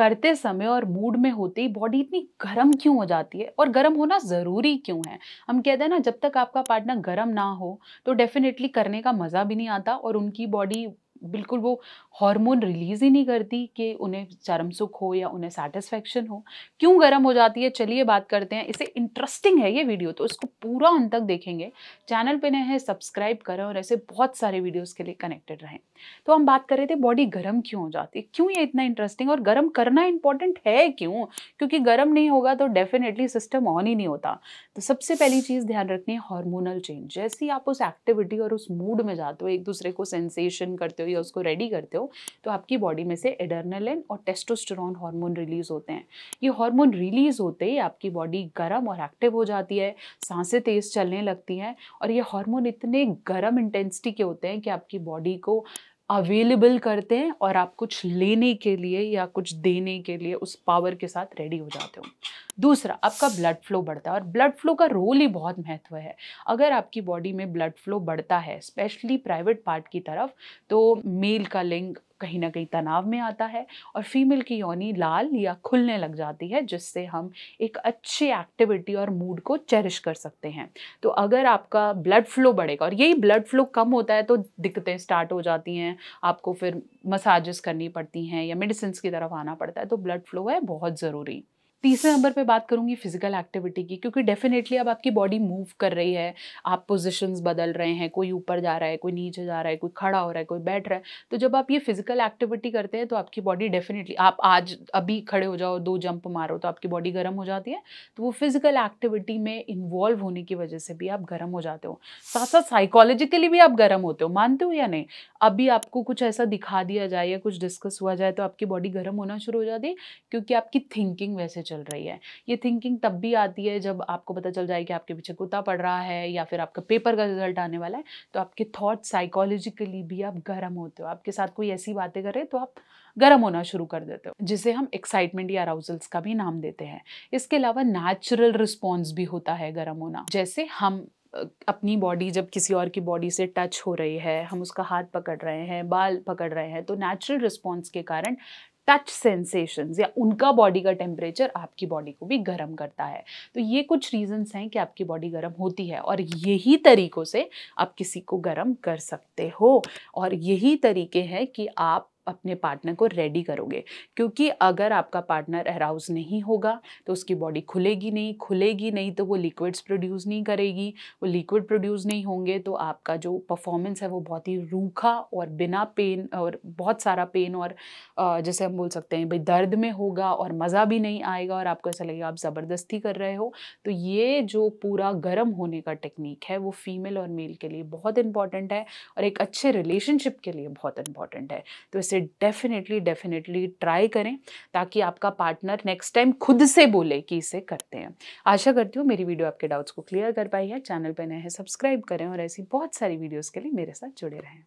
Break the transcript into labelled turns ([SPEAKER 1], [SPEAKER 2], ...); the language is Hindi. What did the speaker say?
[SPEAKER 1] करते समय और मूड में होते ही बॉडी इतनी गर्म क्यों हो जाती है और गर्म होना ज़रूरी क्यों है हम कहते हैं ना जब तक आपका पार्टनर गर्म ना हो तो डेफिनेटली करने का मज़ा भी नहीं आता और उनकी बॉडी बिल्कुल वो हार्मोन रिलीज़ ही नहीं करती कि उन्हें चरम सुख हो या उन्हें सेटिस्फेक्शन हो क्यों गर्म हो जाती है चलिए बात करते हैं इसे इंटरेस्टिंग है ये वीडियो तो इसको पूरा अंत तक देखेंगे चैनल पे नए हैं सब्सक्राइब करें और ऐसे बहुत सारे वीडियोस के लिए कनेक्टेड रहें तो हम बात कर रहे थे बॉडी गर्म क्यों हो जाती है क्यों ये इतना इंटरेस्टिंग और गर्म करना इंपॉर्टेंट है क्यों क्योंकि गर्म नहीं होगा तो डेफिनेटली सिस्टम ऑन ही नहीं होता तो सबसे पहली चीज़ ध्यान रखनी है हॉर्मोनल चेंज जैसे ही आप उस एक्टिविटी और उस मूड में जाते हो एक दूसरे को सेंसेशन करते हो या उसको रेडी करते हो तो आपकी बॉडी में से एडर्नलिन और टेस्टोस्टेरॉन हार्मोन रिलीज होते हैं ये हार्मोन रिलीज होते ही आपकी बॉडी गर्म और एक्टिव हो जाती है सांसें तेज़ चलने लगती हैं और ये हार्मोन इतने गर्म इंटेंसिटी के होते हैं कि आपकी बॉडी को अवेलेबल करते हैं और आप कुछ लेने के लिए या कुछ देने के लिए उस पावर के साथ रेडी हो जाते हो दूसरा आपका ब्लड फ्लो बढ़ता है और ब्लड फ्लो का रोल ही बहुत महत्व है अगर आपकी बॉडी में ब्लड फ्लो बढ़ता है स्पेशली प्राइवेट पार्ट की तरफ तो मेल का लिंग कहीं ना कहीं तनाव में आता है और फीमेल की योनी लाल या खुलने लग जाती है जिससे हम एक अच्छी एक्टिविटी और मूड को चेरिश कर सकते हैं तो अगर आपका ब्लड फ्लो बढ़ेगा और यही ब्लड फ्लो कम होता है तो दिक्कतें स्टार्ट हो जाती हैं आपको फिर मसाजेस करनी पड़ती हैं या मेडिसिन की तरफ आना पड़ता है तो ब्लड फ्लो है बहुत ज़रूरी तीसरे नंबर पे बात करूँगी फिजिकल एक्टिविटी की क्योंकि डेफिनेटली अब आपकी बॉडी मूव कर रही है आप पोजिशंस बदल रहे हैं कोई ऊपर जा रहा है कोई नीचे जा रहा है कोई खड़ा हो रहा है कोई बैठ रहा है तो जब आप ये फिजिकल एक्टिविटी करते हैं तो आपकी बॉडी डेफिनेटली आप आज अभी खड़े हो जाओ दो जंप मारो तो आपकी बॉडी गर्म हो जाती है तो वो फिजिकल एक्टिविटी में इन्वॉल्व होने की वजह से भी आप गर्म हो जाते हो साथ साथ साइकोलॉजिकली भी आप गर्म होते हो मानते हो या नहीं अभी आपको कुछ ऐसा दिखा दिया जाए या कुछ डिस्कस हुआ जाए तो आपकी बॉडी गर्म होना शुरू हो जाती है क्योंकि आपकी थिंकिंग वैसे चल रही है ये थिंकिंग तब भी आती है जब आपको पता चल जाए कि आपके पीछे कुत्ता पड़ रहा है या फिर आपका पेपर का रिजल्ट आने वाला है तो आपके थॉट साइकोलॉजिकली भी आप गर्म होते हो आपके साथ कोई ऐसी बातें करे तो आप गर्म होना शुरू कर देते हो जिसे हम एक्साइटमेंट या अराउजल्स का भी नाम देते हैं इसके अलावा नेचुरल रिस्पॉन्स भी होता है गर्म होना जैसे हम अपनी बॉडी जब किसी और की बॉडी से टच हो रही है हम उसका हाथ पकड़ रहे हैं बाल पकड़ रहे हैं तो नेचुरल रिस्पॉन्स के कारण टच सेंसेशंस या उनका बॉडी का टेम्परेचर आपकी बॉडी को भी गर्म करता है तो ये कुछ रीजंस हैं कि आपकी बॉडी गर्म होती है और यही तरीक़ों से आप किसी को गर्म कर सकते हो और यही तरीके हैं कि आप अपने पार्टनर को रेडी करोगे क्योंकि अगर आपका पार्टनर अराउज नहीं होगा तो उसकी बॉडी खुलेगी नहीं खुलेगी नहीं तो वो लिक्विड्स प्रोड्यूस नहीं करेगी वो लिक्विड प्रोड्यूस नहीं होंगे तो आपका जो परफॉर्मेंस है वो बहुत ही रूखा और बिना पेन और बहुत सारा पेन और जैसे हम बोल सकते हैं भाई दर्द में होगा और मज़ा भी नहीं आएगा और आपको ऐसा लगेगा आप ज़बरदस्ती कर रहे हो तो ये जो पूरा गर्म होने का टेक्निक है वो फीमेल और मेल के लिए बहुत इंपॉर्टेंट है और एक अच्छे रिलेशनशिप के लिए बहुत इंपॉर्टेंट है तो इससे डेफिनेटली डेफिनेटली ट्राई करें ताकि आपका पार्टनर नेक्स्ट टाइम खुद से बोले कि इसे करते हैं आशा करती हूँ मेरी वीडियो आपके डाउट्स को क्लियर कर पाई है चैनल पर नए हैं सब्सक्राइब करें और ऐसी बहुत सारी वीडियोज़ के लिए मेरे साथ जुड़े रहें